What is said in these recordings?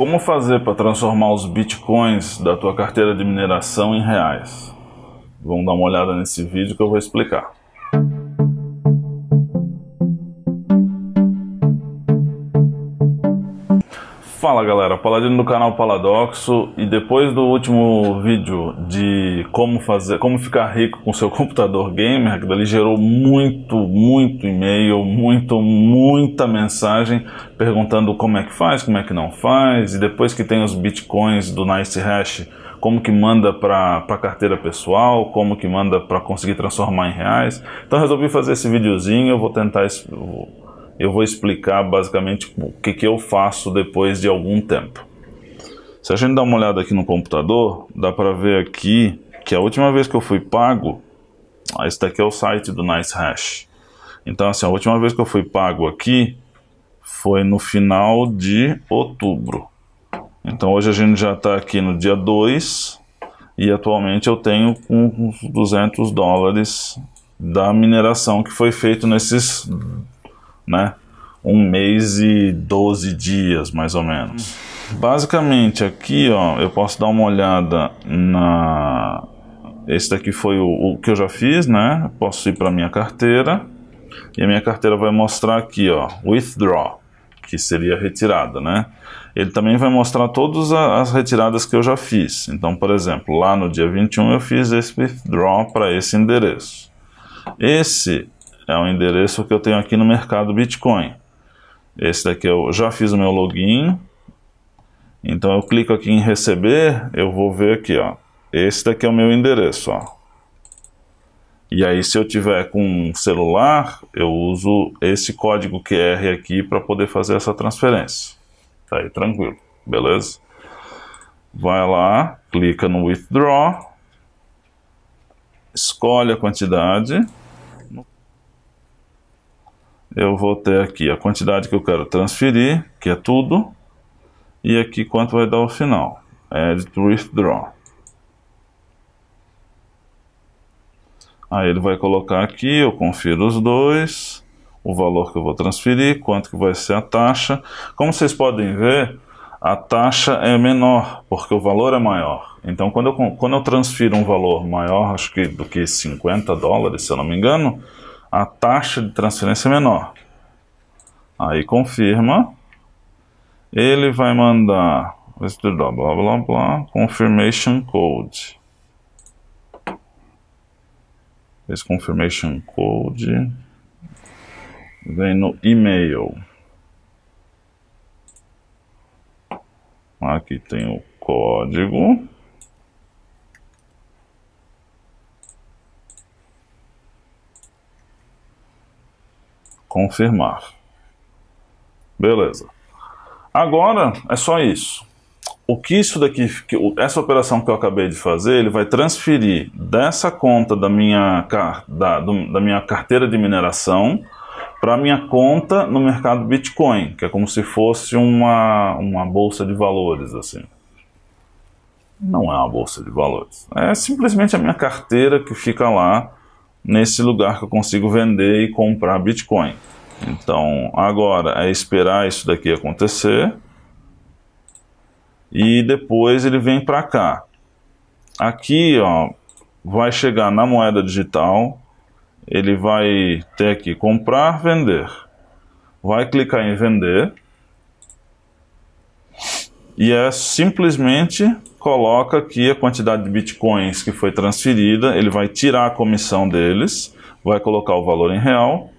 Como fazer para transformar os bitcoins da tua carteira de mineração em reais? Vamos dar uma olhada nesse vídeo que eu vou explicar. Fala galera, Paladino do canal Paladoxo e depois do último vídeo de como fazer, como ficar rico com seu computador gamer, que dali gerou muito, muito e-mail, muito, muita mensagem perguntando como é que faz, como é que não faz, e depois que tem os bitcoins do Nice Hash, como que manda para a carteira pessoal, como que manda para conseguir transformar em reais. Então resolvi fazer esse videozinho, eu vou tentar vou eu vou explicar basicamente o que, que eu faço depois de algum tempo. Se a gente dá uma olhada aqui no computador, dá para ver aqui que a última vez que eu fui pago, ah, este aqui é o site do NiceHash. Então, assim, a última vez que eu fui pago aqui foi no final de outubro. Então, hoje a gente já está aqui no dia 2 e atualmente eu tenho uns 200 dólares da mineração que foi feito nesses, né, um mês e 12 dias, mais ou menos. Basicamente, aqui ó, eu posso dar uma olhada na. Esse daqui foi o, o que eu já fiz, né? Posso ir para minha carteira e a minha carteira vai mostrar aqui, ó, withdraw, que seria retirada, né? Ele também vai mostrar todas as retiradas que eu já fiz. Então, por exemplo, lá no dia 21 eu fiz esse withdraw para esse endereço. Esse é o endereço que eu tenho aqui no mercado Bitcoin. Esse daqui eu já fiz o meu login. Então eu clico aqui em receber, eu vou ver aqui, ó. Esse daqui é o meu endereço, ó. E aí se eu tiver com um celular, eu uso esse código QR aqui para poder fazer essa transferência. Tá aí tranquilo, beleza? Vai lá, clica no withdraw, escolhe a quantidade eu vou ter aqui a quantidade que eu quero transferir, que é tudo, e aqui quanto vai dar o final, Edit withdraw. Aí ele vai colocar aqui, eu confiro os dois, o valor que eu vou transferir, quanto que vai ser a taxa. Como vocês podem ver, a taxa é menor, porque o valor é maior. Então, quando eu, quando eu transfiro um valor maior, acho que do que 50 dólares, se eu não me engano, a taxa de transferência é menor. Aí confirma. Ele vai mandar blá blá blá blá confirmation code. Esse confirmation code vem no e-mail. Aqui tem o código. confirmar. Beleza. Agora é só isso. O que isso daqui, essa operação que eu acabei de fazer, ele vai transferir dessa conta da minha, da, do, da minha carteira de mineração para minha conta no mercado Bitcoin, que é como se fosse uma, uma bolsa de valores assim. Não é uma bolsa de valores. É simplesmente a minha carteira que fica lá nesse lugar que eu consigo vender e comprar Bitcoin. Então, agora é esperar isso daqui acontecer e depois ele vem para cá. Aqui, ó, vai chegar na moeda digital, ele vai ter aqui comprar, vender. Vai clicar em vender. E é simplesmente coloca aqui a quantidade de bitcoins que foi transferida, ele vai tirar a comissão deles, vai colocar o valor em real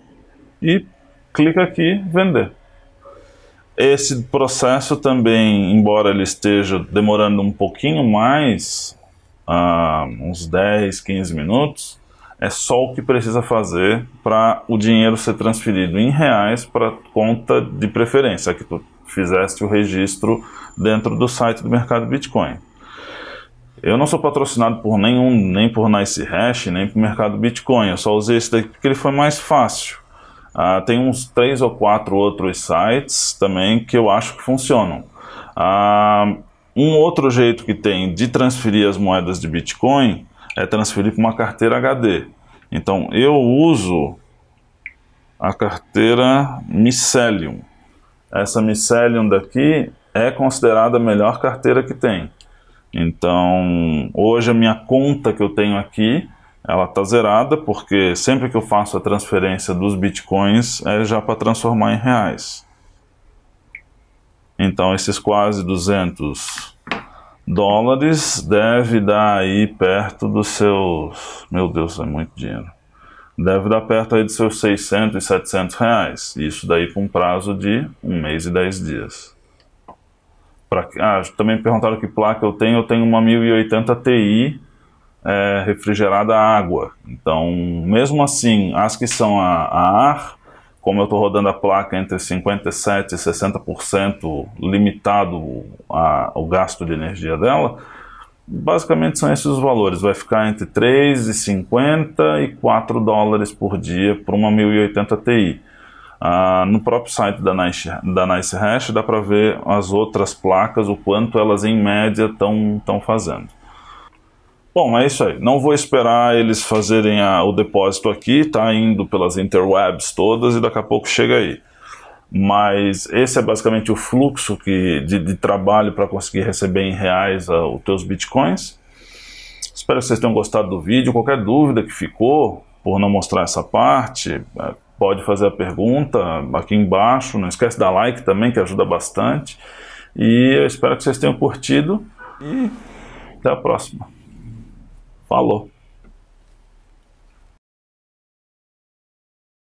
e clica aqui vender. Esse processo também, embora ele esteja demorando um pouquinho mais, uh, uns 10, 15 minutos, é só o que precisa fazer para o dinheiro ser transferido em reais para conta de preferência, que tu fizeste o registro dentro do site do mercado Bitcoin. Eu não sou patrocinado por nenhum, nem por NiceHash nem por Mercado Bitcoin. Eu só usei esse daqui porque ele foi mais fácil. Ah, tem uns três ou quatro outros sites também que eu acho que funcionam. Ah, um outro jeito que tem de transferir as moedas de Bitcoin é transferir para uma carteira HD. Então eu uso a carteira Mycelium. Essa Mycelium daqui é considerada a melhor carteira que tem. Então, hoje a minha conta que eu tenho aqui, ela está zerada, porque sempre que eu faço a transferência dos bitcoins, é já para transformar em reais. Então, esses quase 200 dólares deve dar aí perto dos seus... Meu Deus, é muito dinheiro. Deve dar perto aí dos seus 600 e 700 reais. Isso daí com prazo de um mês e 10 dias. Pra, ah, também me perguntaram que placa eu tenho. Eu tenho uma 1080 Ti é, refrigerada a água. Então, mesmo assim, as que são a, a ar, como eu estou rodando a placa entre 57% e 60% limitado a, o gasto de energia dela, basicamente são esses os valores. Vai ficar entre 3,50 e 4 dólares por dia para uma 1080 Ti. Ah, no próprio site da Nice, da nice Hash dá para ver as outras placas, o quanto elas em média estão fazendo. Bom, é isso aí. Não vou esperar eles fazerem a, o depósito aqui, tá indo pelas interwebs todas e daqui a pouco chega aí. Mas esse é basicamente o fluxo que, de, de trabalho para conseguir receber em reais a, ah, os teus bitcoins. Espero que vocês tenham gostado do vídeo. Qualquer dúvida que ficou por não mostrar essa parte, é, pode fazer a pergunta aqui embaixo. Não esquece da like também, que ajuda bastante. E eu espero que vocês tenham curtido. E até a próxima. Falou!